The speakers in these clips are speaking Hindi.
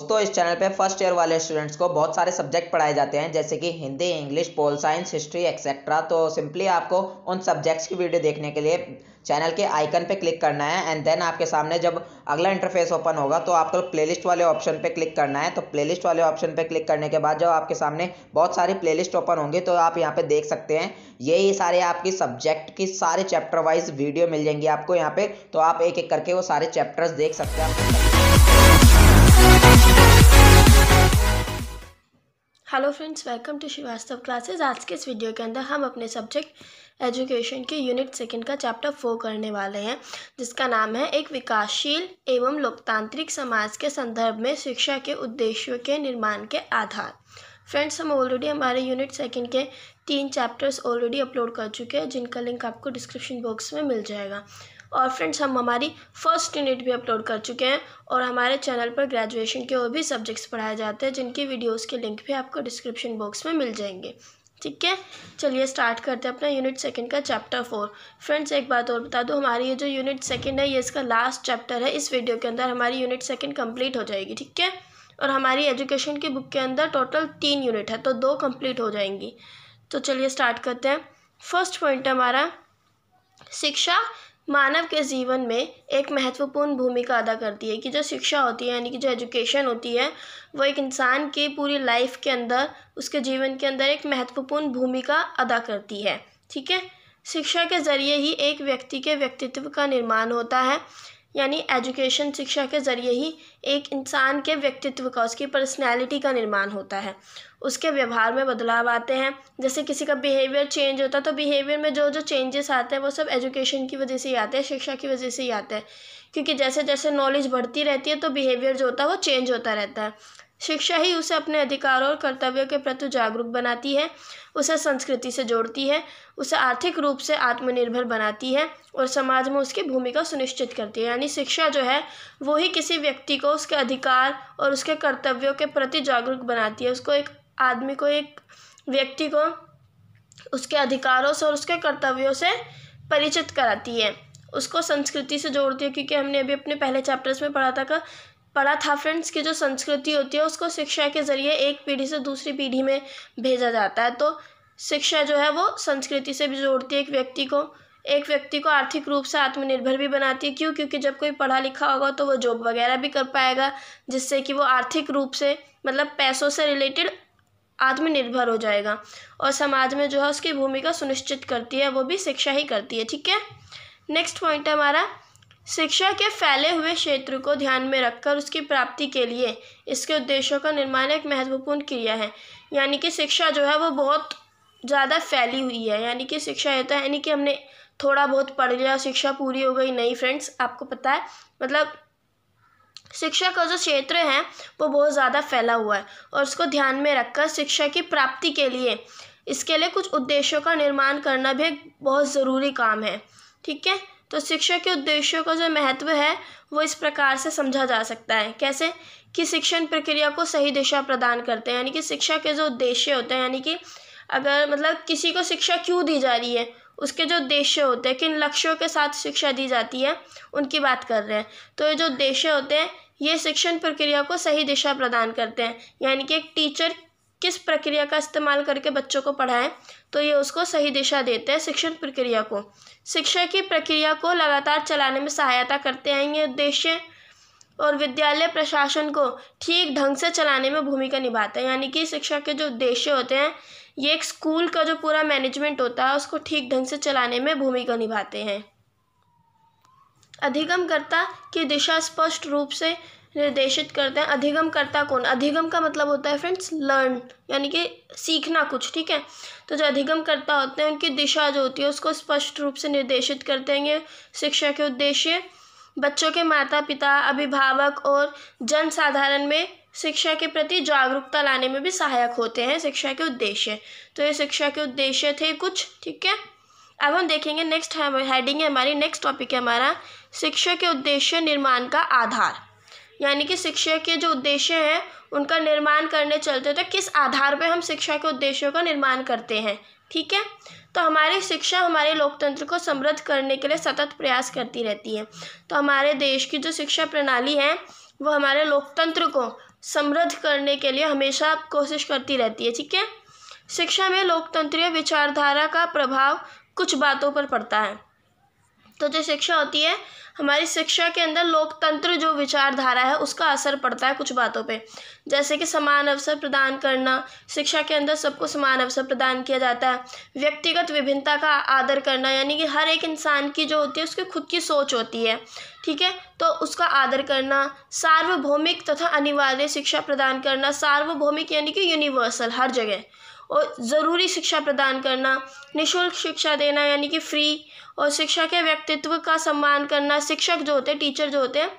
दोस्तों इस चैनल पे फर्स्ट ईयर वाले स्टूडेंट्स को बहुत सारे सब्जेक्ट पढ़ाए जाते हैं जैसे कि Hindi English pol science history etcetera तो सिंपली आपको उन सब्जेक्ट्स की वीडियो देखने के लिए चैनल के आइकन पे क्लिक करना है एंड देन आपके सामने जब अगला इंटरफेस ओपन होगा तो आपको प्ले वाले ऑप्शन पर क्लिक करना है तो प्ले वाले ऑप्शन पे क्लिक करने के बाद जब आपके सामने बहुत सारी प्ले ओपन होंगी तो आप यहाँ पे देख सकते हैं यही सारे आपकी सब्जेक्ट की सारे चैप्टर वाइज वीडियो मिल जाएंगी आपको यहाँ पे तो आप एक एक करके वो सारे चैप्टर्स देख सकते हैं hello friends welcome to Shrivastava classes आज के इस वीडियो के अंदर हम अपने सब्जेक्ट एजुकेशन के यूनिट सेकंड का चैप्टर फोर करने वाले हैं जिसका नाम है एक विकासशील एवं लोकतांत्रिक समाज के संदर्भ में शिक्षा के उद्देश्यों के निर्माण के आधार फ्रेंड्स हम ऑलरेडी हमारे यूनिट सेकंड के तीन चैप्टर्स ऑलरेडी अपलोड कर चुके हैं जिनका लिंक आपको डिस्क्रिप्शन बॉक्स में मिल जाएगा और फ्रेंड्स हम हमारी फर्स्ट यूनिट भी अपलोड कर चुके हैं और हमारे चैनल पर ग्रेजुएशन के और भी सब्जेक्ट्स पढ़ाए जाते हैं जिनकी वीडियोस के लिंक भी आपको डिस्क्रिप्शन बॉक्स में मिल जाएंगे ठीक है चलिए स्टार्ट करते हैं अपना यूनिट सेकंड का चैप्टर फोर फ्रेंड्स एक बात और बता दो हमारी ये जो यूनिट सेकंड है ये इसका लास्ट चैप्टर है इस वीडियो के अंदर हमारी यूनिट सेकंड कंप्लीट हो जाएगी ठीक है और हमारी एजुकेशन की बुक के अंदर टोटल तीन यूनिट है तो दो कंप्लीट हो जाएंगी तो चलिए स्टार्ट करते हैं फर्स्ट पॉइंट हमारा शिक्षा मानव के जीवन में एक महत्वपूर्ण भूमिका अदा करती है कि जो शिक्षा होती है यानी कि जो एजुकेशन होती है वो एक इंसान की पूरी लाइफ के अंदर उसके जीवन के अंदर एक महत्वपूर्ण भूमिका अदा करती है ठीक है शिक्षा के ज़रिए ही एक व्यक्ति के व्यक्तित्व का निर्माण होता है यानी एजुकेशन शिक्षा के ज़रिए ही एक इंसान के व्यक्तित्व का उसकी पर्सनैलिटी का निर्माण होता है उसके व्यवहार में बदलाव आते हैं जैसे किसी का बिहेवियर चेंज होता है तो बिहेवियर में जो जो चेंजेस आते हैं वो सब एजुकेशन की वजह से ही आते हैं शिक्षा की वजह से ही आते हैं क्योंकि जैसे जैसे नॉलेज बढ़ती रहती है तो बिहेवियर जो होता है वो चेंज होता रहता है शिक्षा ही उसे अपने अधिकारों और कर्तव्यों के प्रति जागरूक बनाती है उसे संस्कृति से जोड़ती है उसे आर्थिक रूप से आत्मनिर्भर बनाती है और समाज में उसकी भूमिका सुनिश्चित करती है यानी शिक्षा जो है वो ही किसी व्यक्ति को उसके अधिकार और उसके कर्तव्यों के प्रति जागरूक बनाती है उसको एक आदमी को एक व्यक्ति को उसके अधिकारों से और उसके कर्तव्यों से परिचित कराती है उसको संस्कृति से जोड़ती है क्योंकि हमने अभी अपने पहले चैप्टर्स में पढ़ा था का पढ़ा था फ्रेंड्स की जो संस्कृति होती है उसको शिक्षा के ज़रिए एक पीढ़ी से दूसरी पीढ़ी में भेजा जाता है तो शिक्षा जो है वो संस्कृति से भी जोड़ती है एक व्यक्ति को एक व्यक्ति को आर्थिक रूप से आत्मनिर्भर भी बनाती है क्यों क्योंकि जब कोई पढ़ा लिखा होगा तो वो जॉब वगैरह भी कर पाएगा जिससे कि वो आर्थिक रूप से मतलब पैसों से रिलेटेड आत्मनिर्भर हो जाएगा और समाज में जो है उसकी भूमिका सुनिश्चित करती है वो भी शिक्षा ही करती है ठीक है नेक्स्ट पॉइंट है हमारा शिक्षा के फैले हुए क्षेत्र को ध्यान में रखकर उसकी प्राप्ति के लिए इसके उद्देश्यों का निर्माण एक महत्वपूर्ण क्रिया है यानी कि शिक्षा जो है वो बहुत ज़्यादा फैली हुई है यानी कि शिक्षा होता तो है यानी कि हमने थोड़ा बहुत पढ़ लिया शिक्षा पूरी हो गई नहीं फ्रेंड्स आपको पता है मतलब शिक्षा का जो क्षेत्र है वो बहुत ज़्यादा फैला हुआ है और उसको ध्यान में रखकर शिक्षा की प्राप्ति के लिए इसके लिए कुछ उद्देश्यों का निर्माण करना भी एक बहुत ज़रूरी काम है ठीक है तो शिक्षा के उद्देश्यों का जो महत्व है वो इस प्रकार से समझा जा सकता है कैसे कि शिक्षण प्रक्रिया को सही दिशा प्रदान करते हैं यानी कि शिक्षा के जो उद्देश्य होते हैं यानी कि अगर मतलब किसी को शिक्षा क्यों दी जा रही है उसके जो उद्देश्य होते हैं किन लक्ष्यों के साथ शिक्षा दी जाती है उनकी बात कर रहे हैं तो ये जो उद्देश्य होते हैं ये शिक्षण प्रक्रिया को सही दिशा प्रदान करते हैं यानी कि एक टीचर किस प्रक्रिया का इस्तेमाल करके बच्चों को पढ़ाएं तो ये उसको सही दिशा देते हैं शिक्षण प्रक्रिया को शिक्षा की प्रक्रिया को लगातार चलाने में सहायता करते हैं ये उद्देश्य और विद्यालय प्रशासन को ठीक ढंग से चलाने में भूमिका निभाते हैं यानी कि शिक्षा के जो उद्देश्य होते हैं ये एक स्कूल का जो पूरा मैनेजमेंट होता है उसको ठीक ढंग से चलाने में भूमिका निभाते हैं अधिगमकर्ता की दिशा स्पष्ट रूप से निर्देशित करते हैं अधिगम करता कौन अधिगम का मतलब होता है फ्रेंड्स लर्न यानी कि सीखना कुछ ठीक है तो जो अधिगम करता होते हैं उनकी दिशा जो होती है उसको स्पष्ट रूप से निर्देशित करते हैं ये शिक्षा के उद्देश्य बच्चों के माता पिता अभिभावक और जन साधारण में शिक्षा के प्रति जागरूकता लाने में भी सहायक होते हैं शिक्षा के उद्देश्य तो ये शिक्षा के उद्देश्य थे कुछ ठीक है अब हम देखेंगे नेक्स्ट हेडिंग है हमारी नेक्स्ट टॉपिक है हमारा शिक्षा के उद्देश्य निर्माण का आधार यानी कि शिक्षा के जो उद्देश्य हैं उनका निर्माण करने चलते तो किस आधार पर हम शिक्षा के उद्देश्यों का निर्माण करते हैं ठीक है तो हमारी शिक्षा हमारे लोकतंत्र को समृद्ध करने के लिए सतत प्रयास करती रहती है तो हमारे देश की जो शिक्षा प्रणाली है वो हमारे लोकतंत्र को समृद्ध करने के लिए हमेशा कोशिश करती रहती है ठीक है शिक्षा में लोकतंत्रीय विचारधारा का प्रभाव कुछ बातों पर पड़ता है तो जो शिक्षा होती है हमारी शिक्षा के अंदर लोकतंत्र जो विचारधारा है उसका असर पड़ता है कुछ बातों पे जैसे कि समान अवसर प्रदान करना शिक्षा के अंदर सबको समान अवसर प्रदान किया जाता है व्यक्तिगत विभिन्नता का आदर करना यानी कि हर एक इंसान की जो होती है उसकी खुद की सोच होती है ठीक है तो उसका आदर करना सार्वभौमिक तथा अनिवार्य शिक्षा प्रदान करना सार्वभौमिक यानी कि यूनिवर्सल हर जगह और ज़रूरी शिक्षा प्रदान करना निशुल्क शिक्षा देना यानी कि फ्री और शिक्षा के व्यक्तित्व का सम्मान करना शिक्षक जो होते हैं टीचर जो होते हैं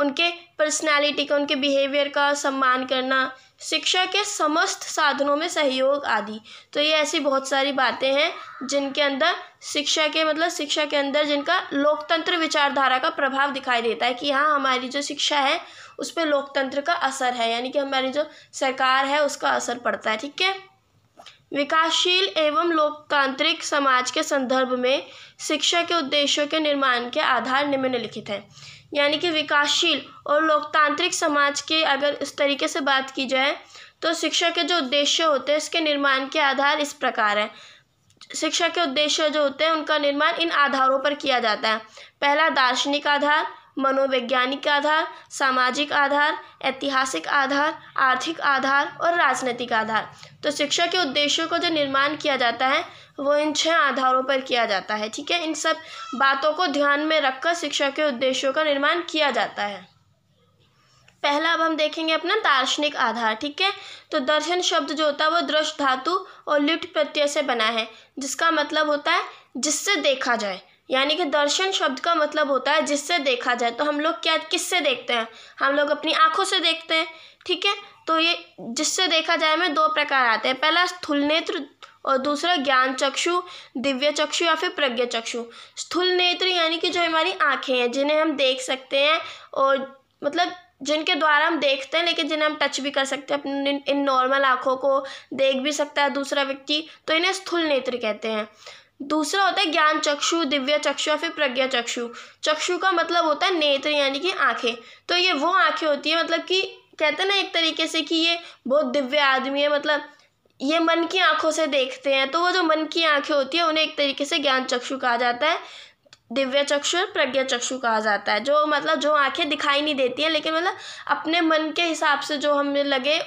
उनके पर्सनालिटी का उनके बिहेवियर का सम्मान करना शिक्षा के समस्त साधनों में सहयोग आदि तो ये ऐसी बहुत सारी बातें हैं जिनके अंदर शिक्षा के मतलब शिक्षा के अंदर जिनका लोकतंत्र विचारधारा का प्रभाव दिखाई देता है कि हाँ हमारी जो शिक्षा है उस पर लोकतंत्र का असर है यानी कि हमारी जो सरकार है उसका असर पड़ता है ठीक है विकासशील एवं लोकतांत्रिक समाज के संदर्भ में शिक्षा के उद्देश्यों के निर्माण के आधार निम्नलिखित हैं यानी कि विकासशील और लोकतांत्रिक समाज के अगर इस तरीके से बात की जाए तो शिक्षा के जो उद्देश्य होते हैं इसके निर्माण के आधार इस प्रकार हैं शिक्षा के उद्देश्य जो होते हैं उनका निर्माण इन आधारों पर किया जाता है पहला दार्शनिक आधार मनोवैज्ञानिक आधार सामाजिक आधार ऐतिहासिक आधार आर्थिक आधार और राजनीतिक आधार तो शिक्षा के उद्देश्यों को जो निर्माण किया जाता है वो इन छह आधारों पर किया जाता है ठीक है इन सब बातों को ध्यान में रखकर शिक्षा के उद्देश्यों का निर्माण किया जाता है पहला अब हम देखेंगे अपना दार्शनिक आधार ठीक है तो दर्शन शब्द जो होता है वो दृश्य धातु और लिट प्रत्यय से बना है जिसका मतलब होता है जिससे देखा जाए यानी कि दर्शन शब्द का मतलब होता है जिससे देखा जाए तो हम लोग क्या किससे देखते हैं हम लोग अपनी आँखों से देखते हैं ठीक है तो ये जिससे देखा जाए में दो प्रकार आते हैं पहला स्थूल नेत्र और दूसरा ज्ञान चक्षु दिव्य चक्षु या फिर प्रज्ञ चक्षु स्थूल नेत्र यानी कि जो हमारी आँखें हैं जिन्हें हम देख सकते हैं और मतलब जिनके द्वारा हम देखते हैं लेकिन जिन्हें हम टच भी कर सकते हैं अपनी इन नॉर्मल आँखों को देख भी सकता है दूसरा व्यक्ति तो इन्हें स्थूल नेत्र कहते हैं दूसरा होता है ज्ञान चक्षु दिव्य चक्षु या फिर प्रज्ञा चक्षु चक्षु का मतलब होता है नेत्र यानी कि आंखें तो ये वो आंखें होती है मतलब कि कहते हैं ना एक तरीके से कि ये बहुत दिव्य आदमी है मतलब ये मन की आंखों से देखते हैं तो वो जो मन की आंखें होती है उन्हें एक तरीके से ज्ञान चक्षु कहा जाता है दिव्य चक्षु और प्रज्ञा चक्षु कहा जाता है जो मतलब जो आंखें दिखाई नहीं देती हैं लेकिन मतलब अपने मन के हिसाब से जो हमें लगे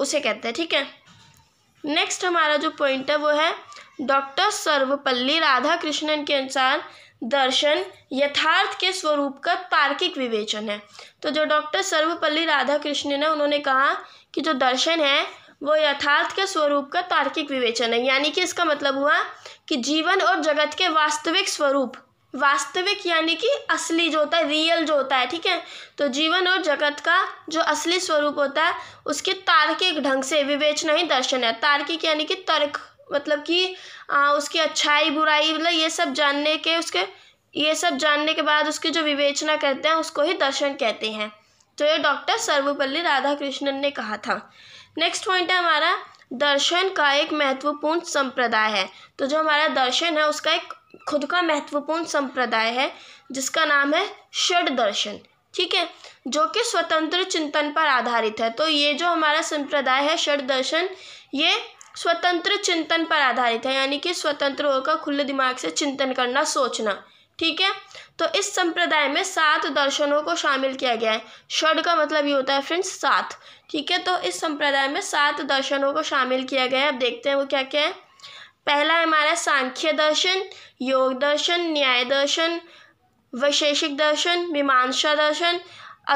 उसे कहते हैं ठीक है नेक्स्ट हमारा जो पॉइंट है वो है डॉक्टर सर्वपल्ली राधाकृष्णन के अनुसार दर्शन यथार्थ के स्वरूप का तार्किक विवेचन है तो जो डॉक्टर सर्वपल्ली राधाकृष्णन है उन्होंने कहा कि जो दर्शन है वो यथार्थ के स्वरूप का तार्किक विवेचन है यानी कि इसका मतलब हुआ कि जीवन और जगत के वास्तविक स्वरूप वास्तविक यानी कि असली जो होता है रियल जो होता है ठीक है तो जीवन और जगत का जो असली स्वरूप होता है उसके तार्किक ढंग से विवेचना ही दर्शन है तार्किक यानी कि तर्क मतलब कि उसकी अच्छाई बुराई मतलब ये सब जानने के उसके ये सब जानने के बाद उसकी जो विवेचना करते हैं उसको ही दर्शन कहते हैं तो ये डॉक्टर सर्वपल्ली राधाकृष्णन ने कहा था नेक्स्ट पॉइंट है हमारा दर्शन का एक महत्वपूर्ण संप्रदाय है तो जो हमारा दर्शन है उसका एक खुद का महत्वपूर्ण संप्रदाय है जिसका नाम है षड दर्शन ठीक है जो कि स्वतंत्र चिंतन पर आधारित है तो ये जो हमारा संप्रदाय है षड दर्शन ये स्वतंत्र चिंतन पर आधारित है यानी कि स्वतंत्र होकर खुले दिमाग से चिंतन करना सोचना ठीक है तो इस संप्रदाय में सात दर्शनों को शामिल किया गया है षड का मतलब ये होता है फ्रेंड्स सात ठीक है तो इस संप्रदाय में सात दर्शनों को शामिल किया गया है अब देखते हैं वो क्या क्या है पहला है हमारा सांख्य दर्शन योग दर्शन न्याय दर्शन वैशेषिक दर्शन मीमांसा दर्शन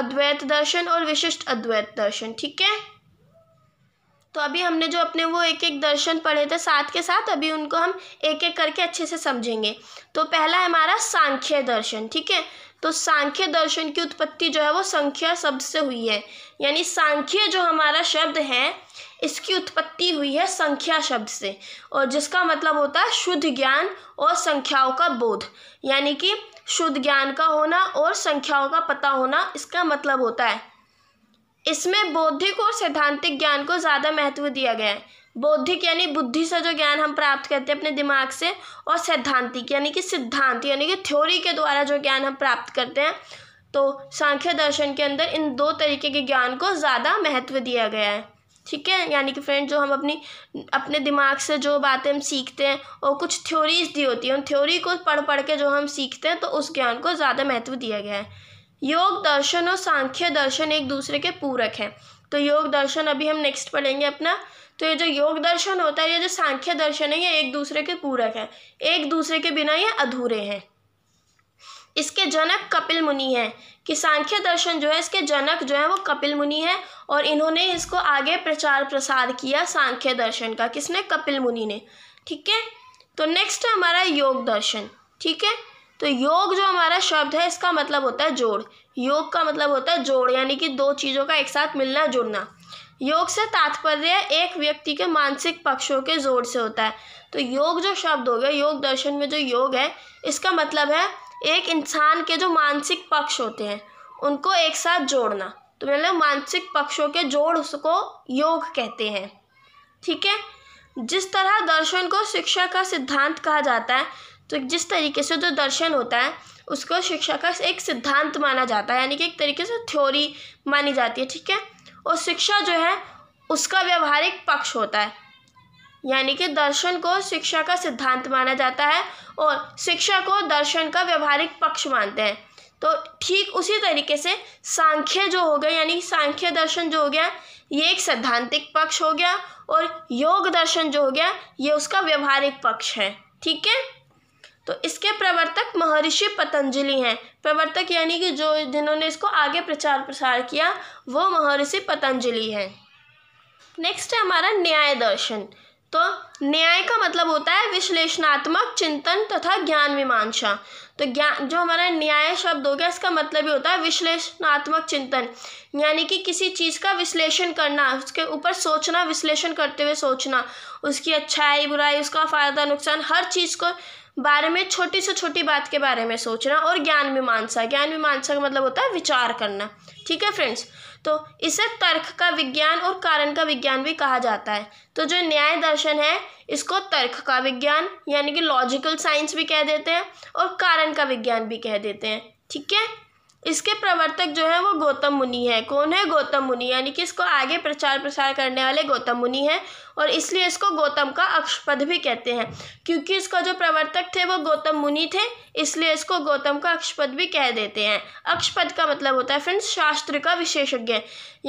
अद्वैत दर्शन और विशिष्ट अद्वैत दर्शन ठीक है तो अभी हमने जो अपने वो एक एक दर्शन पढ़े थे साथ के साथ अभी उनको हम एक एक करके अच्छे से समझेंगे तो पहला है हमारा सांख्य दर्शन ठीक है तो सांख्य दर्शन की उत्पत्ति जो है वो संख्या शब्द से हुई है यानी सांख्य जो हमारा शब्द है इसकी उत्पत्ति हुई है संख्या शब्द से और जिसका मतलब होता है शुद्ध ज्ञान और संख्याओं का बोध यानी कि शुद्ध ज्ञान का होना और संख्याओं का पता होना इसका मतलब होता है इसमें बौद्धिक और सैद्धांतिक ज्ञान को ज़्यादा महत्व दिया गया है बौद्धिक यानी बुद्धि से जो ज्ञान हम प्राप्त करते हैं अपने दिमाग से और सैद्धांतिक यानी कि सिद्धांत यानी कि थ्योरी के द्वारा जो ज्ञान हम प्राप्त करते हैं तो सांख्य दर्शन के अंदर इन दो तरीके के ज्ञान को ज़्यादा महत्व दिया गया है ठीक है यानी कि फ्रेंड जो हम अपनी अपने दिमाग से जो बातें हम सीखते हैं और कुछ थ्योरीज दी होती हैं उन थ्योरी को पढ़ पढ़ के जो हम सीखते हैं तो उस ज्ञान को ज़्यादा महत्व दिया गया है योग दर्शन और सांख्य दर्शन एक दूसरे के पूरक हैं तो योग दर्शन अभी हम नेक्स्ट पढ़ेंगे अपना तो ये जो योग दर्शन होता है ये जो सांख्य दर्शन है ये एक दूसरे के पूरक हैं एक दूसरे के बिना ये अधूरे हैं इसके जनक कपिल मुनि हैं कि सांख्य दर्शन जो है इसके जनक जो है वो कपिल मुनि हैं और इन्होंने इसको आगे प्रचार प्रसार किया सांख्य दर्शन का किसने कपिल मुनि ने ठीक है तो नेक्स्ट हमारा योग दर्शन ठीक है तो योग जो हमारा शब्द है इसका मतलब होता है जोड़ योग का मतलब होता है जोड़ यानी कि दो चीज़ों का एक साथ मिलना जुड़ना योग से तात्पर्य एक व्यक्ति के मानसिक पक्षों के जोड़ से होता है तो योग जो शब्द हो गया योग दर्शन में जो योग है इसका मतलब है एक इंसान के जो मानसिक पक्ष होते हैं उनको एक साथ जोड़ना तो मतलब मानसिक पक्षों के जोड़ उसको योग कहते हैं ठीक है जिस तरह दर्शन को शिक्षा का सिद्धांत कहा जाता है तो जिस तरीके से जो दर्शन होता है उसको शिक्षा का एक सिद्धांत माना जाता है यानी कि एक तरीके से थ्योरी मानी जाती है ठीक है और शिक्षा जो है उसका व्यवहारिक पक्ष होता है यानी कि दर्शन को शिक्षा का सिद्धांत माना जाता है और शिक्षा को दर्शन का व्यवहारिक पक्ष मानते हैं तो ठीक उसी तरीके से सांख्य जो हो गया यानी सांख्य दर्शन जो हो गया ये एक सैद्धांतिक पक्ष हो गया और योग दर्शन जो हो गया ये उसका व्यवहारिक पक्ष है ठीक है तो इसके प्रवर्तक महर्षि पतंजलि हैं प्रवर्तक यानी कि जो जिन्होंने इसको आगे प्रचार प्रसार किया वो महर्षि पतंजलि हैं नेक्स्ट है हमारा न्याय दर्शन तो न्याय का मतलब होता है विश्लेषणात्मक चिंतन तथा ज्ञान मीमांसा तो ज्ञान जो हमारा न्याय शब्द हो गया इसका मतलब ही होता है विश्लेषणात्मक चिंतन यानी कि किसी चीज़ का विश्लेषण करना उसके ऊपर सोचना विश्लेषण करते हुए सोचना उसकी अच्छाई बुराई उसका फ़ायदा नुकसान हर चीज़ को बारे में छोटी से छोटी बात के बारे में सोचना और ज्ञान मीमांसा ज्ञान मीमांसा का मतलब होता है विचार करना ठीक है फ्रेंड्स तो इसे तर्क का विज्ञान और कारण का विज्ञान भी कहा जाता है तो जो न्याय दर्शन है इसको तर्क का विज्ञान यानी कि लॉजिकल साइंस भी कह देते हैं और कारण का विज्ञान भी कह देते हैं ठीक है इसके प्रवर्तक जो है वो गौतम मुनि है कौन है गौतम मुनि यानी कि इसको आगे प्रचार प्रसार करने वाले गौतम मुनि हैं और इसलिए इसको गौतम का अक्षपद भी कहते हैं क्योंकि इसका जो प्रवर्तक थे वो गौतम मुनि थे इसलिए इसको गौतम का अक्षपद भी कह देते हैं अक्षपद का मतलब होता है फ्रेंड्स शास्त्र का विशेषज्ञ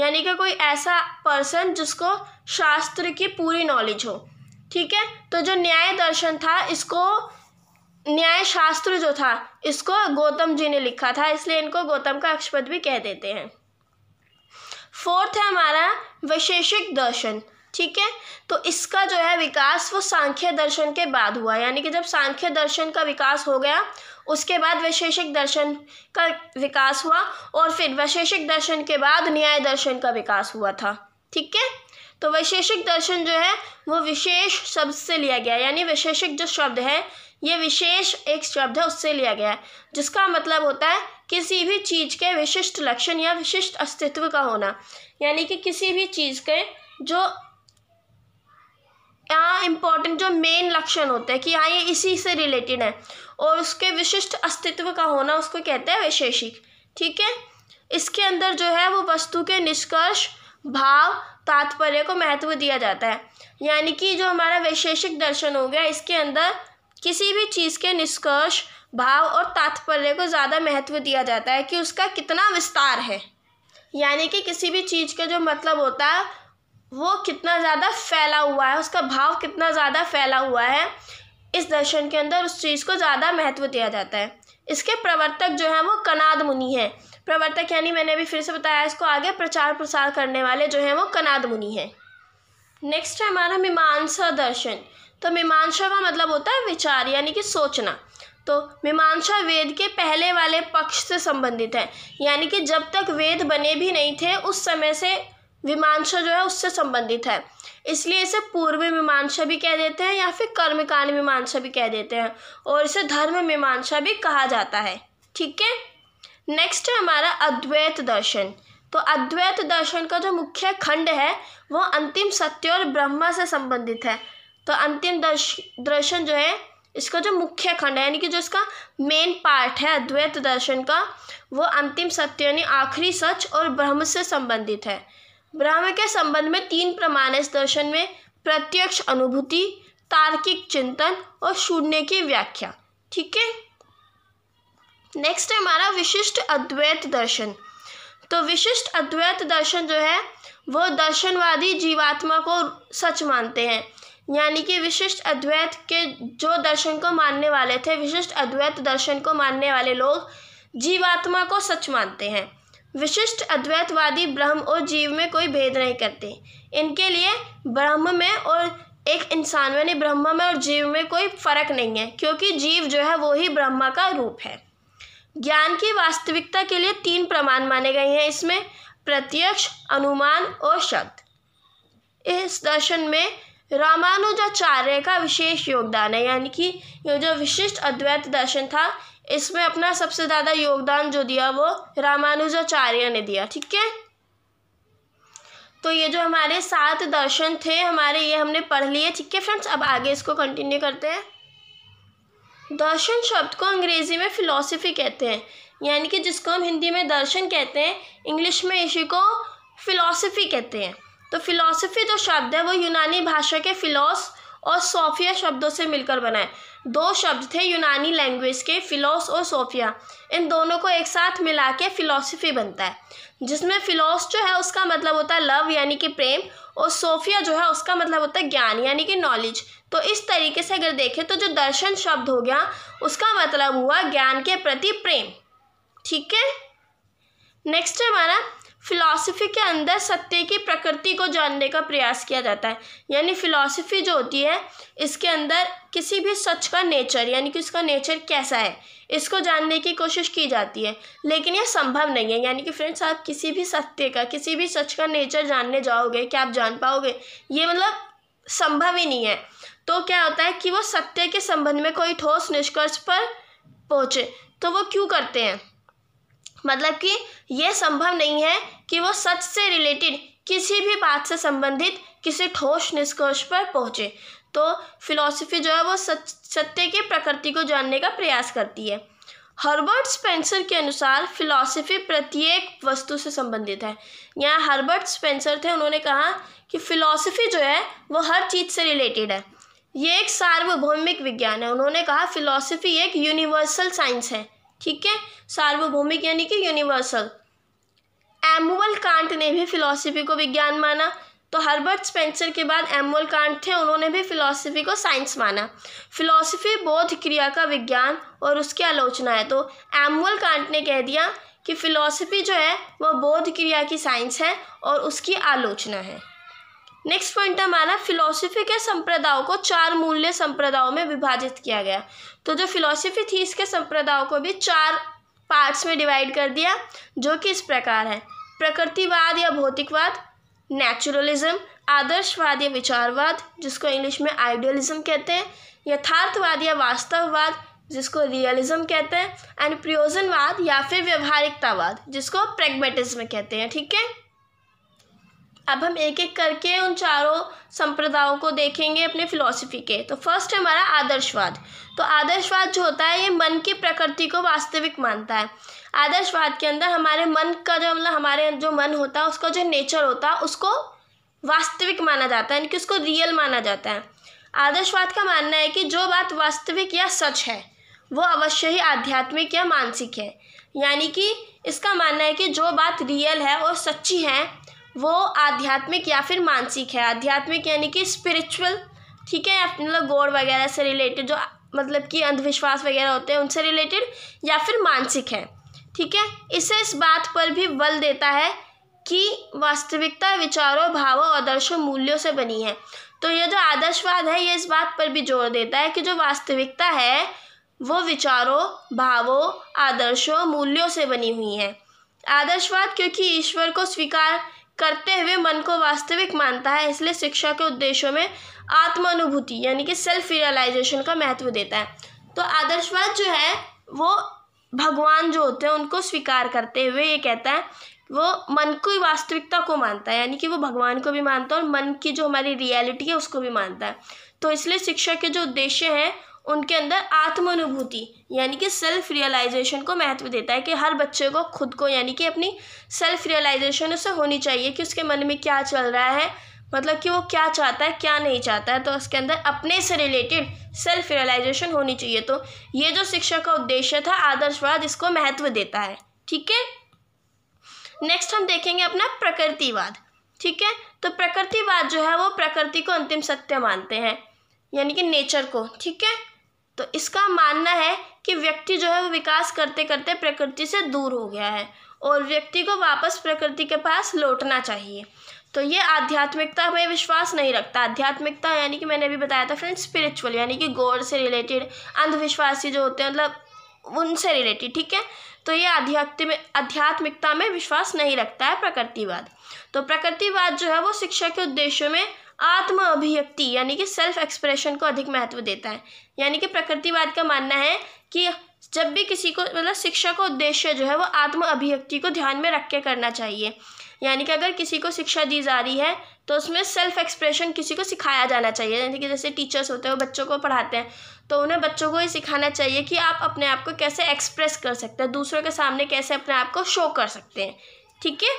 यानी कि कोई ऐसा पर्सन जिसको शास्त्र की पूरी नॉलेज हो ठीक है तो जो न्याय दर्शन था इसको न्याय शास्त्र जो था इसको गौतम जी ने लिखा था इसलिए इनको गौतम का अक्षपद भी कह देते हैं फोर्थ है हमारा वैशेषिक दर्शन ठीक है तो इसका जो है विकास वो सांख्य दर्शन के बाद हुआ यानी कि जब सांख्य दर्शन का विकास हो गया उसके बाद वैशेषिक दर्शन का विकास हुआ और फिर वैशेषिक दर्शन के बाद न्याय दर्शन का विकास हुआ था ठीक है तो वैशेषिक दर्शन जो है वो विशेष शब्द से लिया गया यानी वैशेषिक जो शब्द है ये विशेष एक शब्द है उससे लिया गया है जिसका मतलब होता है किसी भी चीज़ के विशिष्ट लक्षण या विशिष्ट अस्तित्व का होना यानी कि किसी भी चीज़ के जो यहाँ इम्पोर्टेंट जो मेन लक्षण होते हैं कि हाँ ये इसी से रिलेटेड है और उसके विशिष्ट अस्तित्व का होना उसको कहते हैं वैशेषिक ठीक है इसके अंदर जो है वो वस्तु के निष्कर्ष भाव तात्पर्य को महत्व दिया जाता है यानी कि जो हमारा वैशेषिक दर्शन हो गया इसके अंदर किसी भी चीज़ के निष्कर्ष भाव और तात्पर्य को ज़्यादा महत्व दिया जाता है कि उसका कितना विस्तार है यानी कि किसी भी चीज़ का जो मतलब होता है वो कितना ज़्यादा फैला हुआ है उसका भाव कितना ज़्यादा फैला हुआ है इस दर्शन के अंदर उस चीज़ को ज़्यादा महत्व दिया जाता है इसके प्रवर्तक जो हैं वो कनाद मुनि हैं प्रवर्तक यानी मैंने अभी फिर से बताया इसको आगे प्रचार प्रसार करने वाले जो हैं वो कनाद मुनि हैं नेक्स्ट है हमारा मीमांसा दर्शन तो मीमांसा का मतलब होता है विचार यानी कि सोचना तो मीमांसा वेद के पहले वाले पक्ष से संबंधित है यानी कि जब तक वेद बने भी नहीं थे उस समय से मीमांसा जो है उससे संबंधित है इसलिए इसे पूर्व मीमांसा भी कह देते हैं या फिर कर्मकांड मीमांसा भी कह देते हैं और इसे धर्म मीमांसा भी कहा जाता है ठीक है नेक्स्ट है हमारा अद्वैत दर्शन तो अद्वैत दर्शन का जो मुख्य खंड है वो अंतिम सत्य और ब्रह्मा से संबंधित है तो अंतिम दर्शन जो है इसका जो मुख्य खंड है यानी कि जो इसका मेन पार्ट है अद्वैत दर्शन का वो अंतिम सत्य यानी आखिरी सच और ब्रह्म से संबंधित है ब्रह्म के संबंध में तीन प्रमाण है इस दर्शन में प्रत्यक्ष अनुभूति तार्किक चिंतन और शून्य की व्याख्या ठीक है नेक्स्ट है हमारा विशिष्ट अद्वैत दर्शन तो विशिष्ट अद्वैत दर्शन जो है वो दर्शनवादी जीवात्मा को सच मानते हैं यानी कि विशिष्ट अद्वैत के जो दर्शन को मानने वाले थे विशिष्ट अद्वैत दर्शन को मानने वाले लोग जीवात्मा को सच मानते हैं विशिष्ट अद्वैतवादी ब्रह्म और जीव में कोई भेद नहीं करते इनके लिए ब्रह्म में और एक इंसान यानी ब्रह्म में और जीव में कोई फर्क नहीं है क्योंकि जीव जो है वो ही ब्रह्मा का रूप है ज्ञान की वास्तविकता के लिए तीन प्रमाण माने गए हैं इसमें प्रत्यक्ष अनुमान और शब्द इस दर्शन में रामानुजाचार्य का विशेष योगदान है यानी कि ये जो विशिष्ट अद्वैत दर्शन था इसमें अपना सबसे ज़्यादा योगदान जो दिया वो रामानुजाचार्य ने दिया ठीक है तो ये जो हमारे सात दर्शन थे हमारे ये हमने पढ़ लिए ठीक है फ्रेंड्स अब आगे इसको कंटिन्यू करते हैं दर्शन शब्द को अंग्रेज़ी में फ़िलोसफी कहते हैं यानी कि जिसको हम हिंदी में दर्शन कहते हैं इंग्लिश में इसी को फ़िलोसफी कहते हैं तो फिलोसफी जो शब्द है वो यूनानी भाषा के फिलोस और सोफिया शब्दों से मिलकर बना है दो शब्द थे यूनानी लैंग्वेज के फिलॉस और सोफिया इन दोनों को एक साथ मिला के फिलोसफी बनता है जिसमें फिलोस जो है उसका मतलब होता है लव यानी कि प्रेम और सोफिया जो है उसका मतलब होता है ज्ञान यानी कि नॉलेज तो इस तरीके से अगर देखें तो जो दर्शन शब्द हो गया उसका मतलब हुआ ज्ञान के प्रति प्रेम ठीक है नेक्स्ट है हमारा फिलॉसफी के अंदर सत्य की प्रकृति को जानने का प्रयास किया जाता है यानी फिलॉसफी जो होती है इसके अंदर किसी भी सच का नेचर यानी कि उसका नेचर कैसा है इसको जानने की कोशिश की जाती है लेकिन यह संभव नहीं है यानी कि फ्रेंड्स आप किसी भी सत्य का किसी भी सच का नेचर जानने जाओगे क्या आप जान पाओगे ये मतलब संभव ही नहीं है तो क्या होता है कि वो सत्य के संबंध में कोई ठोस निष्कर्ष पर पहुँचे तो वो क्यों करते हैं मतलब कि यह संभव नहीं है कि वो सच से रिलेटेड किसी भी बात से संबंधित किसी ठोस निष्कर्ष पर पहुँचे तो फिलॉसफी जो है वो सच सत्य की प्रकृति को जानने का प्रयास करती है हर्बर्ट स्पेंसर के अनुसार फिलॉसफी प्रत्येक वस्तु से संबंधित है यहाँ हर्बर्ट स्पेंसर थे उन्होंने कहा कि फिलॉसफी जो है वो हर चीज़ से रिलेटेड है ये एक सार्वभौमिक विज्ञान है उन्होंने कहा फिलॉसफी एक यूनिवर्सल साइंस है ठीक है सार्वभौमिक यानी कि यूनिवर्सल एमुअल कांट ने भी फिलोसफी को विज्ञान माना तो हर्बर्ट स्पेंसर के बाद एमुअल कांट थे उन्होंने भी फिलोसफी को साइंस माना फिलोसफी बोध क्रिया का विज्ञान और उसकी आलोचना है तो एमुअल कांट ने कह दिया कि फिलोसफी जो है वह बोध क्रिया की साइंस है और उसकी आलोचना है नेक्स्ट पॉइंट हमारा फिलोसफी के संप्रदायों को चार मूल्य संप्रदायों में विभाजित किया गया तो जो फिलोसफी थी इसके संप्रदायों को भी चार पार्ट्स में डिवाइड कर दिया जो कि इस प्रकार है प्रकृतिवाद या भौतिकवाद नेचुरलिज्म आदर्शवाद या विचारवाद जिसको इंग्लिश में आइडियलिज्म कहते हैं यथार्थवाद या वास्तववाद जिसको रियलिज्म कहते हैं एंड प्रयोजनवाद या फिर व्यवहारिकतावाद जिसको प्रेगमेटिज्म कहते हैं ठीक है अब हम एक एक करके उन चारों संप्रदायों को देखेंगे अपने फिलॉसफी के तो फर्स्ट हमारा आदर्शवाद तो आदर्शवाद जो होता है ये मन की प्रकृति को वास्तविक मानता है आदर्शवाद के अंदर हमारे मन का जो मतलब हमारे जो मन होता है उसका जो नेचर होता है उसको वास्तविक माना जाता है यानी कि उसको रियल माना जाता है आदर्शवाद का मानना है कि जो बात वास्तविक या सच है वो अवश्य ही आध्यात्मिक या मानसिक है यानी कि इसका मानना है कि जो बात रियल है और सच्ची है वो आध्यात्मिक या फिर मानसिक है आध्यात्मिक यानी कि स्पिरिचुअल ठीक है मतलब गौर वगैरह से रिलेटेड जो मतलब कि अंधविश्वास वगैरह होते हैं उनसे रिलेटेड या फिर मानसिक है ठीक है इसे इस बात पर भी बल देता है कि वास्तविकता विचारों भावों आदर्शों मूल्यों से बनी है तो ये जो आदर्शवाद है ये इस बात पर भी जोर देता है कि जो वास्तविकता है वो विचारों भावों आदर्शों मूल्यों से बनी हुई है आदर्शवाद क्योंकि ईश्वर को स्वीकार करते हुए मन को वास्तविक मानता है इसलिए शिक्षा के उद्देश्यों में आत्म अनुभूति यानी कि सेल्फ रियलाइजेशन का महत्व देता है तो आदर्शवाद जो है वो भगवान जो होते हैं उनको स्वीकार करते हुए ये कहता है वो मन की वास्तविकता को मानता है यानी कि वो भगवान को भी मानता है और मन की जो हमारी रियलिटी है उसको भी मानता है तो इसलिए शिक्षा के जो उद्देश्य हैं उनके अंदर आत्मानुभूति यानी कि सेल्फ रियलाइजेशन को महत्व देता है कि हर बच्चे को खुद को यानी कि अपनी सेल्फ रियलाइजेशन उसे होनी चाहिए कि उसके मन में क्या चल रहा है मतलब कि वो क्या चाहता है क्या नहीं चाहता है तो उसके अंदर अपने से रिलेटेड सेल्फ रियलाइजेशन होनी चाहिए तो ये जो शिक्षा का उद्देश्य था आदर्शवाद इसको महत्व देता है ठीक है नेक्स्ट हम देखेंगे अपना प्रकृतिवाद ठीक है तो प्रकृतिवाद जो है वो प्रकृति को अंतिम सत्य मानते हैं यानी कि नेचर को ठीक है तो इसका मानना है कि व्यक्ति जो है वो विकास करते करते प्रकृति से दूर हो गया है और व्यक्ति को वापस प्रकृति के पास लौटना चाहिए तो ये आध्यात्मिकता में विश्वास नहीं रखता आध्यात्मिकता यानी कि मैंने अभी बताया था फ्रेंड स्पिरिचुअल यानी कि गॉड से रिलेटेड अंधविश्वासी जो होते हैं मतलब उनसे रिलेटेड ठीक है तो ये आध्यात्मिक आध्यात्मिकता में विश्वास नहीं रखता है प्रकृतिवाद तो प्रकृतिवाद जो है वो शिक्षा के उद्देश्यों में आत्म अभिव्यक्ति यानी कि सेल्फ एक्सप्रेशन को अधिक महत्व देता है यानी कि प्रकृतिवाद का मानना है कि जब भी किसी को मतलब शिक्षा का उद्देश्य जो है वो आत्म अभिव्यक्ति को ध्यान में रख के करना चाहिए यानी कि अगर किसी को शिक्षा दी जा रही है तो उसमें सेल्फ एक्सप्रेशन किसी को सिखाया जाना चाहिए यानी कि जैसे टीचर्स होते हैं वो बच्चों को पढ़ाते हैं तो उन्हें बच्चों को ये सिखाना चाहिए कि आप अपने आप को कैसे एक्सप्रेस कर सकते हैं दूसरों के सामने कैसे अपने आप को शो कर सकते हैं ठीक है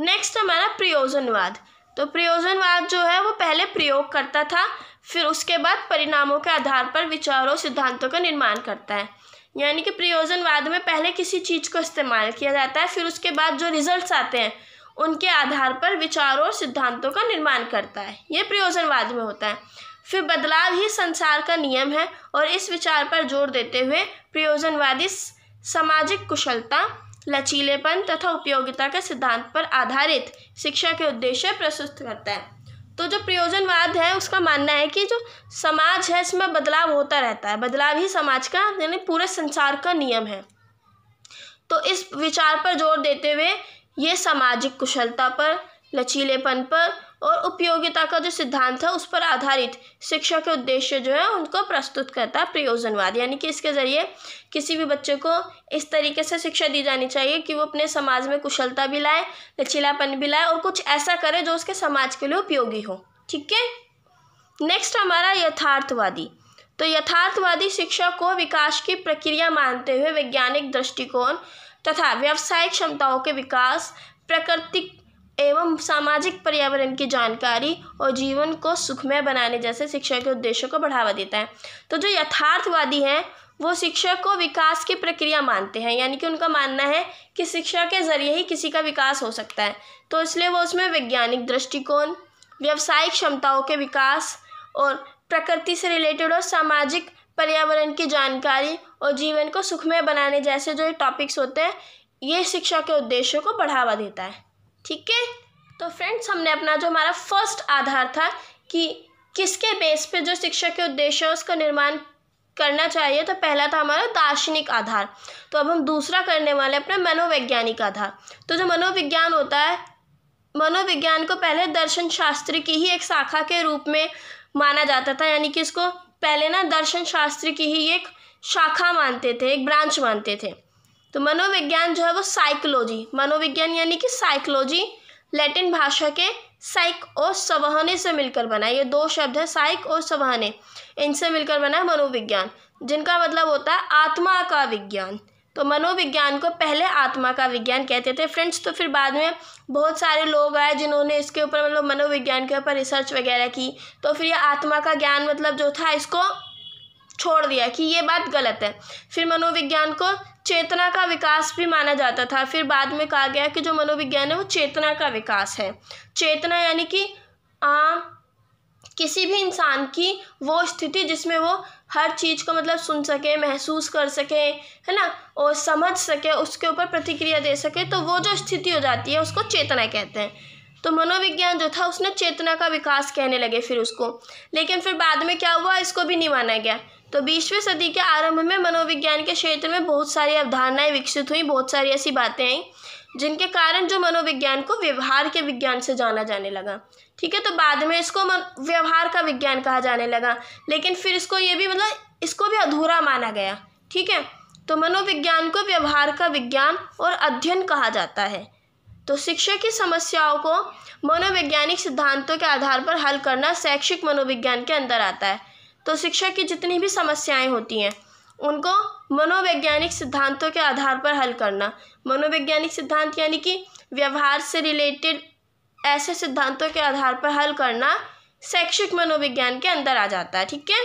नेक्स्ट हमारा प्रयोजनवाद तो प्रयोजनवाद जो है वो पहले प्रयोग करता था फिर उसके बाद परिणामों के आधार पर विचारों सिद्धांतों का निर्माण करता है यानी कि प्रयोजनवाद में पहले किसी चीज़ को इस्तेमाल किया जाता है फिर उसके बाद जो रिजल्ट्स आते हैं उनके आधार पर विचारों और सिद्धांतों का निर्माण करता है ये प्रयोजनवाद में होता है फिर बदलाव ही संसार का नियम है और इस विचार पर जोर देते हुए प्रयोजनवादी सामाजिक कुशलता लचीलेपन तथा उपयोगिता के सिद्धांत पर आधारित शिक्षा के उद्देश्य प्रस्तुत करता है तो जो प्रयोजनवाद है उसका मानना है कि जो समाज है इसमें बदलाव होता रहता है बदलाव ही समाज का यानी पूरे संसार का नियम है तो इस विचार पर जोर देते हुए ये सामाजिक कुशलता पर लचीलेपन पर और उपयोगिता का जो सिद्धांत है उस पर आधारित शिक्षा के उद्देश्य जो है उनको प्रस्तुत करता है प्रयोजनवाद यानी कि इसके ज़रिए किसी भी बच्चे को इस तरीके से शिक्षा दी जानी चाहिए कि वो अपने समाज में कुशलता भी लाए लचीलापन भी लाए और कुछ ऐसा करे जो उसके समाज के लिए उपयोगी हो ठीक है नेक्स्ट हमारा यथार्थवादी तो यथार्थवादी शिक्षा को विकास की प्रक्रिया मानते हुए वैज्ञानिक दृष्टिकोण तथा व्यावसायिक क्षमताओं के विकास प्राकृतिक एवं सामाजिक पर्यावरण की जानकारी और जीवन को सुखमय बनाने जैसे शिक्षा के उद्देश्यों को बढ़ावा देता है तो जो यथार्थवादी हैं वो शिक्षा को विकास की प्रक्रिया मानते हैं यानी कि उनका मानना है कि शिक्षा के जरिए ही किसी का विकास हो सकता है तो इसलिए वो उसमें वैज्ञानिक दृष्टिकोण व्यवसायिक क्षमताओं के विकास और प्रकृति से रिलेटेड और सामाजिक पर्यावरण की जानकारी और जीवन को सुखमय बनाने जैसे जो टॉपिक्स होते हैं ये शिक्षा के उद्देश्यों को बढ़ावा देता है ठीक है तो फ्रेंड्स हमने अपना जो हमारा फर्स्ट आधार था कि किसके बेस पे जो शिक्षा के उद्देश्य है उसका निर्माण करना चाहिए तो पहला था हमारा दार्शनिक आधार तो अब हम दूसरा करने वाले अपने मनोवैज्ञानिक आधार तो जो मनोविज्ञान होता है मनोविज्ञान को पहले दर्शन शास्त्र की ही एक शाखा के रूप में माना जाता था यानी कि इसको पहले ना दर्शन शास्त्र की ही एक शाखा मानते थे एक ब्रांच मानते थे तो मनोविज्ञान जो है वो साइकोलॉजी मनोविज्ञान यानी कि साइकोलॉजी लैटिन भाषा के साइक और सवहने से मिलकर बना ये दो शब्द हैं साइक और सवहने इनसे मिलकर बना मनोविज्ञान जिनका मतलब होता है आत्मा का विज्ञान तो मनोविज्ञान को पहले आत्मा का विज्ञान कहते थे फ्रेंड्स तो फिर बाद में बहुत सारे लोग आए जिन्होंने इसके ऊपर मतलब मनोविज्ञान के ऊपर रिसर्च वगैरह की तो फिर ये आत्मा का ज्ञान मतलब जो था इसको छोड़ दिया कि ये बात गलत है फिर मनोविज्ञान को चेतना का विकास भी माना जाता था फिर बाद में कहा गया कि जो मनोविज्ञान है वो चेतना का विकास है चेतना यानी कि आ, किसी भी इंसान की वो स्थिति जिसमें वो हर चीज़ को मतलब सुन सके महसूस कर सके है ना और समझ सके उसके ऊपर प्रतिक्रिया दे सके तो वो जो स्थिति हो जाती है उसको चेतना कहते हैं तो मनोविज्ञान जो था उसने चेतना का विकास कहने लगे फिर उसको लेकिन फिर बाद में क्या हुआ इसको भी नहीं माना गया तो बीसवीं सदी के आरंभ में मनोविज्ञान के क्षेत्र में बहुत सारी अवधारणाएं विकसित हुई बहुत सारी ऐसी बातें आई जिनके कारण जो मनोविज्ञान को व्यवहार के विज्ञान से जाना जाने लगा ठीक है तो बाद में इसको व्यवहार का विज्ञान कहा जाने लगा लेकिन फिर इसको ये भी मतलब इसको भी अधूरा माना गया ठीक है तो मनोविज्ञान को व्यवहार का विज्ञान और अध्ययन कहा जाता है तो शिक्षा की समस्याओं को मनोवैज्ञानिक सिद्धांतों के आधार पर हल करना शैक्षिक मनोविज्ञान के अंदर आता है तो शिक्षा की जितनी भी समस्याएं होती हैं उनको मनोवैज्ञानिक सिद्धांतों के आधार पर हल करना मनोवैज्ञानिक सिद्धांत यानी कि व्यवहार से रिलेटेड ऐसे सिद्धांतों के आधार पर हल करना शैक्षिक मनोविज्ञान के अंदर आ जाता है ठीक है